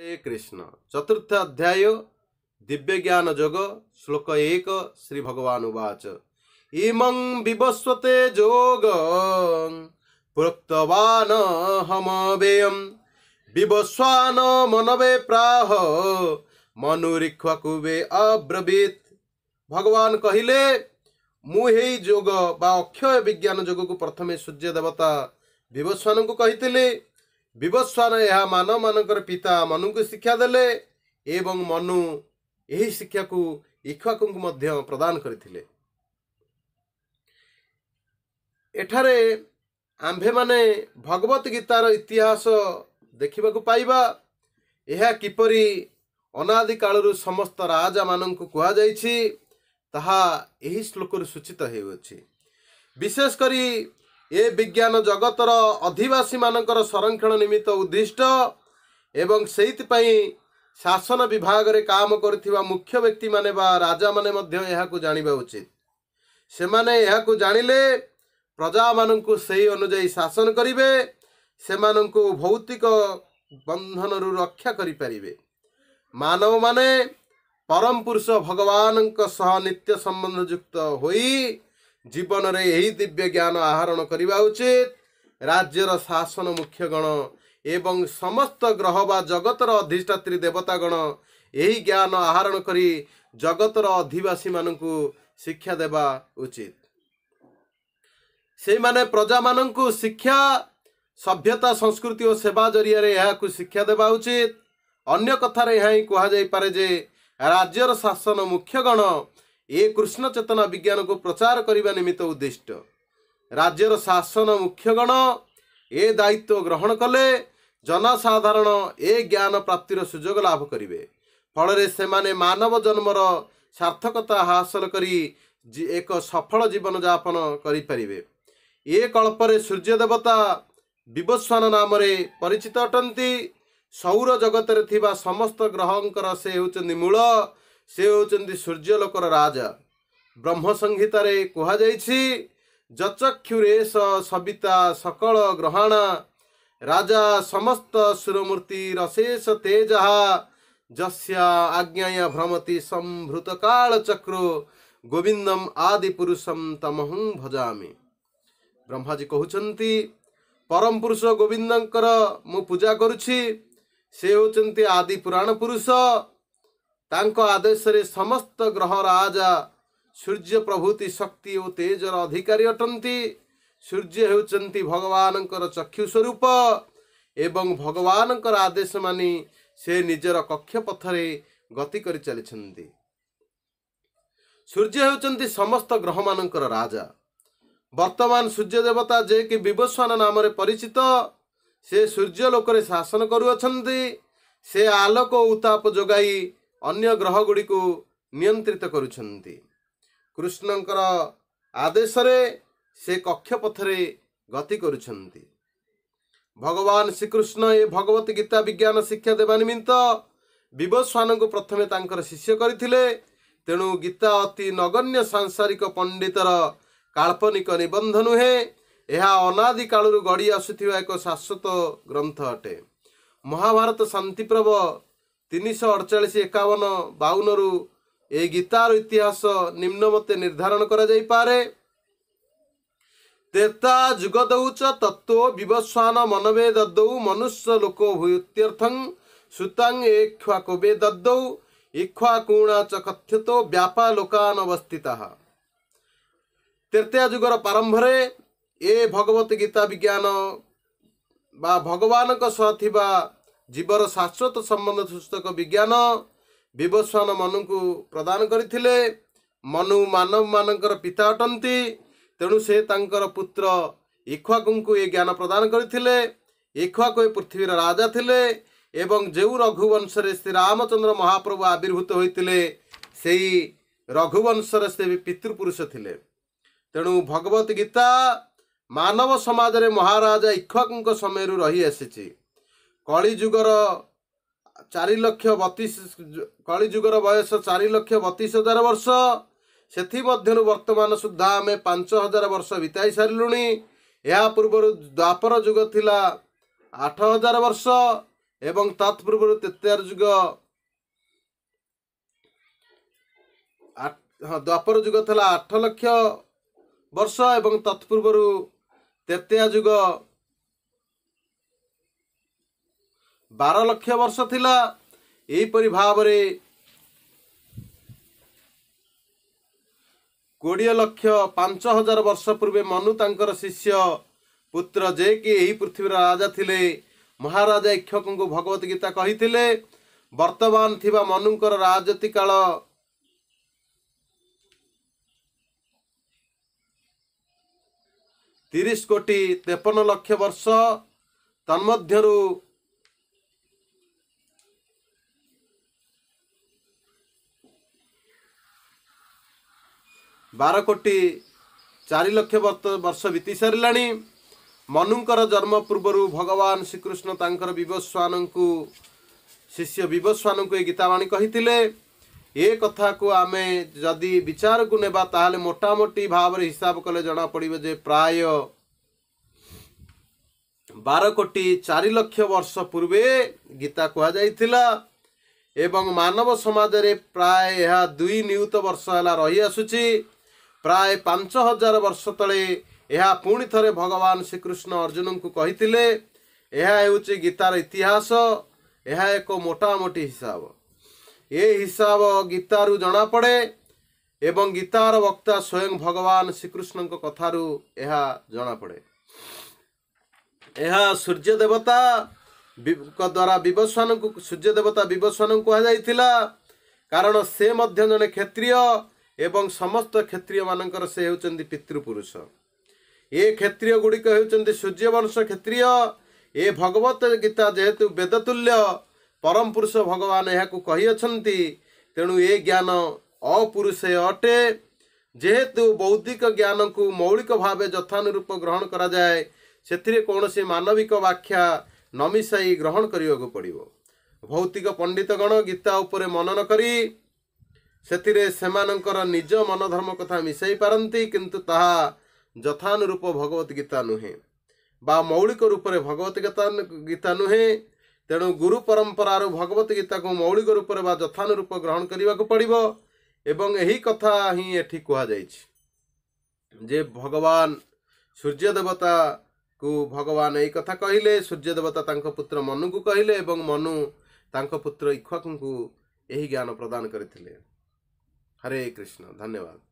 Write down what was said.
हरे कृष्ण चतुर्थ अध्याय दिव्य ज्ञान जोग श्लोक एक श्री भगवान उवाच इमं विवस्वते जोग प्रोक्तवान हमवेयम विवस्वान मनवे प्राह मनुरिक्वा कुबे भगवान कहिले ମୁଁ ହେଇ अक्षय विज्ञान ଅକ୍ଷୟ ବିଜ୍ଞାନ प्रथमे सूर्य देवता विवस्वान ବିବସ୍ୱାନଙ୍କୁ କହିଥିଲି ବିବସ୍ୱାନ ଏହା ମାନମାନଙ୍କର ପିତା ମନୁଙ୍କୁ ଶିକ୍ଷା ଦେଲେ ଏବଂ ମନୁ ଏହି ଶିକ୍ଷାକୁ ଇଖ୍ୱାକୁଙ୍କୁ ମଧ୍ୟ ପ୍ରଦାନ କରିଥିଲେ ଏଠାରେ ଆମ୍ଭେମାନେ ଭଗବତ ଗୀତାର ଇତିହାସ ଦେଖିବାକୁ ପାଇବା ଏହା କିପରି ଅନାଦିକାଳରୁ ସମସ୍ତ ରାଜାମାନଙ୍କୁ କୁହାଯାଇଛି ତାହା ଏହି ଶ୍ଳୋକରୁ ସୂଚିତ ହେଉଅଛି ବିଶେଷ କରି ଏ ବିଜ୍ଞାନ ଜଗତର ଅଧିବାସୀମାନଙ୍କର ସଂରକ୍ଷଣ ନିମିତ୍ତ ଉଦ୍ଦିଷ୍ଟ ଏବଂ ସେଇଥିପାଇଁ ଶାସନ ବିଭାଗରେ କାମ କରୁଥିବା ମୁଖ୍ୟ ବ୍ୟକ୍ତିମାନେ ବା ରାଜାମାନେ ମଧ୍ୟ ଏହାକୁ ଜାଣିବା ଉଚିତ ସେମାନେ ଏହାକୁ ଜାଣିଲେ ପ୍ରଜାମାନଙ୍କୁ ସେହି ଅନୁଯାୟୀ ଶାସନ କରିବେ ସେମାନଙ୍କୁ ଭୌତିକ ବନ୍ଧନରୁ ରକ୍ଷା କରିପାରିବେ ମାନବମାନେ ପରମ ପୁରୁଷ ଭଗବାନଙ୍କ ସହ ନିତ୍ୟ ସମ୍ବନ୍ଧଯୁକ୍ତ ହୋଇ ଜୀବନରେ ଏହି ଦିବ୍ୟ ଜ୍ଞାନ ଆହରଣ କରିବା ଉଚିତ ରାଜ୍ୟର ଶାସନ ମୁଖ୍ୟଗଣ ଏବଂ ସମସ୍ତ ଗ୍ରହ ବା ଜଗତର ଅଧିଷ୍ଠାତ୍ରୀ ଦେବତାଗଣ ଏହି ଜ୍ଞାନ ଆହରଣ କରି ଜଗତର ଅଧିବାସୀମାନଙ୍କୁ ଶିକ୍ଷା ଦେବା ଉଚିତ ସେମାନେ ପ୍ରଜାମାନଙ୍କୁ ଶିକ୍ଷା ସଭ୍ୟତା ସଂସ୍କୃତି ଓ ସେବା ଜରିଆରେ ଏହାକୁ ଶିକ୍ଷା ଦେବା ଉଚିତ ଅନ୍ୟ କଥାରେ ଏହା ହିଁ କୁହାଯାଇପାରେ ଯେ ରାଜ୍ୟର ଶାସନ ମୁଖ୍ୟଗଣ ଏ କୃଷ୍ଣ ଚେତନା ବିଜ୍ଞାନକୁ ପ୍ରଚାର କରିବା ନିମିତ୍ତ ଉଦ୍ଦିଷ୍ଟ ରାଜ୍ୟର ଶାସନ ମୁଖ୍ୟଗଣ ଏ ଦାୟିତ୍ୱ ଗ୍ରହଣ କଲେ ଜନସାଧାରଣ ଏ ଜ୍ଞାନ ପ୍ରାପ୍ତିର ସୁଯୋଗ ଲାଭ କରିବେ ଫଳରେ ସେମାନେ ମାନବ ଜନ୍ମର ସାର୍ଥକତା ହାସଲ କରି ଏକ ସଫଳ ଜୀବନଯାପନ କରିପାରିବେ ଏ କଳ୍ପରେ ସୂର୍ଯ୍ୟ ଦେବତା ବିବସ୍ୱାନ ନାମରେ ପରିଚିତ ଅଟନ୍ତି ସୌର ଜଗତରେ ଥିବା ସମସ୍ତ ଗ୍ରହଙ୍କର ସେ ହେଉଛନ୍ତି ମୂଳ ସେ ହେଉଛନ୍ତି ସୂର୍ଯ୍ୟ ଲୋକର ରାଜା ବ୍ରହ୍ମ ସଂହିତାରେ କୁହାଯାଇଛି ଯଚକ୍ଷୁରେ ସବିତା ସକଳ ଗ୍ରହାଣା ରାଜା ସମସ୍ତ ସୁରମୂର୍ତ୍ତି ରଶେଷ ତେଜାହା ଯଶ୍ୟା ଆଜ୍ଞାୟ ଭ୍ରମତି ସମ୍ଭୃତ କାଳ ଚକ୍ର ଗୋବିନ୍ଦମ ଆଦି ପୁରୁଷମ ତମହଂ ଭଜାମି ବ୍ରହ୍ମାଜୀ କହୁଛନ୍ତି ପରମ ପୁରୁଷ ଗୋବିନ୍ଦଙ୍କର ମୁଁ ପୂଜା କରୁଛି ସେ ହେଉଛନ୍ତି ଆଦି ପୁରାଣ ପୁରୁଷ ତାଙ୍କ ଆଦେଶରେ ସମସ୍ତ ଗ୍ରହ ରାଜା ସୂର୍ଯ୍ୟ ପ୍ରଭୃତି ଶକ୍ତି ଓ ତେଜର ଅଧିକାରୀ ଅଟନ୍ତି ସୂର୍ଯ୍ୟ ହେଉଛନ୍ତି ଭଗବାନଙ୍କର ଚକ୍ଷୁ ସ୍ୱରୂପ ଏବଂ ଭଗବାନଙ୍କର ଆଦେଶ ମାନି ସେ ନିଜର କକ୍ଷ ପଥରେ ଗତି କରି ଚାଲିଛନ୍ତି ସୂର୍ଯ୍ୟ ହେଉଛନ୍ତି ସମସ୍ତ ଗ୍ରହମାନଙ୍କର ରାଜା ବର୍ତ୍ତମାନ ସୂର୍ଯ୍ୟ ଦେବତା ଯେ କି ବିବସ୍ୱାନ ନାମରେ ପରିଚିତ ସେ ସୂର୍ଯ୍ୟ ଲୋକରେ ଶାସନ କରୁଅଛନ୍ତି ସେ ଆଲୋକ ଉତ୍ତାପ ଯୋଗାଇ ଅନ୍ୟ ଗ୍ରହଗୁଡ଼ିକୁ ନିୟନ୍ତ୍ରିତ କରୁଛନ୍ତି କୃଷ୍ଣଙ୍କର ଆଦେଶରେ ସେ କକ୍ଷପଥରେ ଗତି କରୁଛନ୍ତି ଭଗବାନ ଶ୍ରୀକୃଷ୍ଣ ଏ ଭଗବତ ଗୀତା ବିଜ୍ଞାନ ଶିକ୍ଷା ଦେବା ନିମିତ୍ତ ବିବସ୍ୱାନଙ୍କୁ ପ୍ରଥମେ ତାଙ୍କର ଶିଷ୍ୟ କରିଥିଲେ ତେଣୁ ଗୀତା ଅତି ନଗଣ୍ୟ ସାଂସାରିକ ପଣ୍ଡିତର କାଳ୍ପନିକ ନିବନ୍ଧ ନୁହେଁ ଏହା ଅନାଦିକାଳରୁ ଗଢ଼ି ଆସୁଥିବା ଏକ ଶାଶ୍ୱତ ଗ୍ରନ୍ଥ ଅଟେ ମହାଭାରତ ଶାନ୍ତିପ୍ରଭ ତିନିଶହ ଅଠଚାଳିଶ ଏକାବନ ବାଉନରୁ ଏହି ଗୀତାର ଇତିହାସ ନିମ୍ନମତେ ମତେ ନିର୍ଦ୍ଧାରଣ କରାଯାଇପାରେ ତେତା ଯୁଗ ଦଉଚ ତତ୍ତ୍ଵ ବିବସ୍ୱାନ ମନବେ ଦଦୌ ମନୁଷ୍ୟ ଲୋକ ଭୂତ୍ୟର୍ଥଂ ସୁତାଂ ଏ କୋବେ ଦଦୌ ଇଖୁଆ କୁଣା ଚ କଥ୍ୟତ ବ୍ୟାପା ଲୋକାନ ଅବସ୍ଥିତ ତୃତୀୟ ଯୁଗର ପ୍ରାରମ୍ଭରେ ଏ ଭଗବତ ଗୀତା ବିଜ୍ଞାନ ବା ଭଗବାନଙ୍କ ସହ ଥିବା ଜୀବର ଶାଶ୍ୱତ ସମ୍ବନ୍ଧ ସୁସ୍ଥକ ବିଜ୍ଞାନ ବିବସ୍ୱାନ ମନୁଙ୍କୁ ପ୍ରଦାନ କରିଥିଲେ ମନୁ ମାନବମାନଙ୍କର ପିତା ଅଟନ୍ତି ତେଣୁ ସେ ତାଙ୍କର ପୁତ୍ର ଇଖୁଆକୁଙ୍କୁ ଏ ଜ୍ଞାନ ପ୍ରଦାନ କରିଥିଲେ ଇଖୁଆକୁ ଏ ପୃଥିବୀର ରାଜା ଥିଲେ ଏବଂ ଯେଉଁ ରଘୁବଂଶରେ ଶ୍ରୀ ରାମଚନ୍ଦ୍ର ମହାପ୍ରଭୁ ଆବିର୍ଭୂତ ହୋଇଥିଲେ ସେଇ ରଘୁବଂଶରେ ସେ ପିତୃପୁରୁଷ ଥିଲେ ତେଣୁ ଭଗବତ ଗୀତା ମାନବ ସମାଜରେ ମହାରାଜା ଇଖୁଆକୁଙ୍କ ସମୟରୁ ରହିଆସିଛି କଳିଯୁଗର ଚାରି ଲକ୍ଷ ବତିଶ କଳିଯୁଗର ବୟସ ଚାରି ଲକ୍ଷ ବତିଶ ହଜାର ବର୍ଷ ସେଥିମଧ୍ୟରୁ ବର୍ତ୍ତମାନ ସୁଦ୍ଧା ଆମେ ପାଞ୍ଚ ହଜାର ବର୍ଷ ବିତାଇ ସାରିଲୁଣି ଏହା ପୂର୍ବରୁ ଦ୍ୱାପର ଯୁଗ ଥିଲା ଆଠ ହଜାର ବର୍ଷ ଏବଂ ତତ୍ ପୂର୍ବରୁ ତେତେୟାର ଯୁଗ ଦ୍ୱାପର ଯୁଗ ଥିଲା ଆଠ ଲକ୍ଷ ବର୍ଷ ଏବଂ ତତ୍ ପୂର୍ବରୁ ଯୁଗ ବାର ଲକ୍ଷ ବର୍ଷ ଥିଲା ଏହିପରି ଭାବରେ କୋଡ଼ିଏ ଲକ୍ଷ ପାଞ୍ଚ ହଜାର ବର୍ଷ ପୂର୍ବେ ମନୁ ତାଙ୍କର ଶିଷ୍ୟ ପୁତ୍ର ଯିଏକି ଏହି ପୃଥିବୀର ରାଜା ଥିଲେ ମହାରାଜା ଇକ୍ଷକଙ୍କୁ ଭଗବତ ଗୀତା କହିଥିଲେ ବର୍ତ୍ତମାନ ଥିବା ମନୁଙ୍କର ରାଜତି କାଳ ତିରିଶ କୋଟି ତେପନ ଲକ୍ଷ ବର୍ଷ ତନ୍ମଧ୍ୟରୁ ବାର କୋଟି ଚାରି ଲକ୍ଷ ବର୍ଷ ବିତି ସାରିଲାଣି ମନୁଙ୍କର ଜନ୍ମ ପୂର୍ବରୁ ଭଗବାନ ଶ୍ରୀକୃଷ୍ଣ ତାଙ୍କର ବିବସ୍ୱାନଙ୍କୁ ଶିଷ୍ୟ ବିବସ୍ୱାନଙ୍କୁ ଏ ଗୀତାବାଣୀ କହିଥିଲେ ଏ କଥାକୁ ଆମେ ଯଦି ବିଚାରକୁ ନେବା ତାହେଲେ ମୋଟାମୋଟି ଭାବରେ ହିସାବ କଲେ ଜଣାପଡ଼ିବ ଯେ ପ୍ରାୟ ବାର କୋଟି ଚାରି ଲକ୍ଷ ବର୍ଷ ପୂର୍ବେ ଗୀତା କୁହାଯାଇଥିଲା ଏବଂ ମାନବ ସମାଜରେ ପ୍ରାୟ ଏହା ଦୁଇ ନିୟୁତ ବର୍ଷ ହେଲା ରହିଆସୁଛି ପ୍ରାୟ ପାଞ୍ଚ ହଜାର ବର୍ଷ ତଳେ ଏହା ପୁଣି ଥରେ ଭଗବାନ ଶ୍ରୀକୃଷ୍ଣ ଅର୍ଜୁନଙ୍କୁ କହିଥିଲେ ଏହା ହେଉଛି ଗୀତାର ଇତିହାସ ଏହା ଏକ ମୋଟାମୋଟି ହିସାବ ଏ ହିସାବ ଗୀତାରୁ ଜଣାପଡ଼େ ଏବଂ ଗୀତାର ବକ୍ତା ସ୍ୱୟଂ ଭଗବାନ ଶ୍ରୀକୃଷ୍ଣଙ୍କ କଥାରୁ ଏହା ଜଣାପଡ଼େ ଏହା ସୂର୍ଯ୍ୟ ଦେବତାଙ୍କ ଦ୍ୱାରା ବିବସ୍ୱାନଙ୍କୁ ସୂର୍ଯ୍ୟ ଦେବତା ବିବସ୍ୱାନଙ୍କୁ କୁହାଯାଇଥିଲା କାରଣ ସେ ମଧ୍ୟ ଜଣେ କ୍ଷତ୍ରିୟ ଏବଂ ସମସ୍ତ କ୍ଷତ୍ରିୟମାନଙ୍କର ସେ ହେଉଛନ୍ତି ପିତୃପୁରୁଷ ଏ କ୍ଷତ୍ରିୟ ଗୁଡ଼ିକ ହେଉଛନ୍ତି ସୂର୍ଯ୍ୟବଂଶ କ୍ଷେତ୍ରୀୟ ଏ ଭଗବତ ଗୀତା ଯେହେତୁ ବେଦତୁଲ୍ୟ ପରମ ପୁରୁଷ ଭଗବାନ ଏହାକୁ କହିଅଛନ୍ତି ତେଣୁ ଏ ଜ୍ଞାନ ଅପୁରୁଷ ଅଟେ ଯେହେତୁ ବୌଦ୍ଧିକ ଜ୍ଞାନକୁ ମୌଳିକ ଭାବେ ଯଥାନୁରୂପ ଗ୍ରହଣ କରାଯାଏ ସେଥିରେ କୌଣସି ମାନବିକ ବ୍ୟାଖ୍ୟା ନମିଶାଇ ଗ୍ରହଣ କରିବାକୁ ପଡ଼ିବ ଭୌତିକ ପଣ୍ଡିତଗଣ ଗୀତା ଉପରେ ମନନ କରି ସେଥିରେ ସେମାନଙ୍କର ନିଜ ମନଧର୍ମ କଥା ମିଶାଇ ପାରନ୍ତି କିନ୍ତୁ ତାହା ଯଥାନୁରୂପ ଭଗବତ ଗୀତା ନୁହେଁ ବା ମୌଳିକ ରୂପରେ ଭଗବତ ଗୀତା ଗୀତା ନୁହେଁ ତେଣୁ ଗୁରୁ ପରମ୍ପରାରୁ ଭଗବତ ଗୀତାକୁ ମୌଳିକ ରୂପରେ ବା ଯଥାନୁରୂପ ଗ୍ରହଣ କରିବାକୁ ପଡ଼ିବ ଏବଂ ଏହି କଥା ହିଁ ଏଠି କୁହାଯାଇଛି ଯେ ଭଗବାନ ସୂର୍ଯ୍ୟ ଦେବତାକୁ ଭଗବାନ ଏହି କଥା କହିଲେ ସୂର୍ଯ୍ୟ ଦେବତା ତାଙ୍କ ପୁତ୍ର ମନୁଙ୍କୁ କହିଲେ ଏବଂ ମନୁ ତାଙ୍କ ପୁତ୍ର ଇକ୍ଷକଙ୍କୁ ଏହି ଜ୍ଞାନ ପ୍ରଦାନ କରିଥିଲେ हरे कृष्ण धन्यवाद